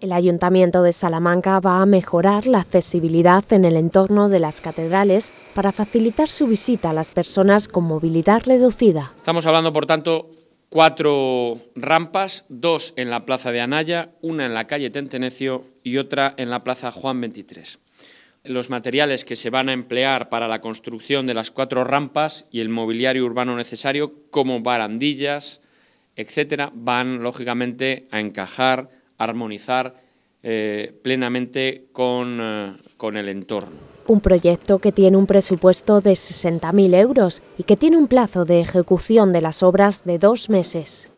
El Ayuntamiento de Salamanca va a mejorar la accesibilidad en el entorno de las catedrales para facilitar su visita a las personas con movilidad reducida. Estamos hablando, por tanto, cuatro rampas, dos en la Plaza de Anaya, una en la calle Tentenecio y otra en la Plaza Juan 23. Los materiales que se van a emplear para la construcción de las cuatro rampas y el mobiliario urbano necesario, como barandillas, etcétera, van lógicamente a encajar, a armonizar eh, plenamente con, eh, con el entorno. Un proyecto que tiene un presupuesto de 60.000 euros y que tiene un plazo de ejecución de las obras de dos meses.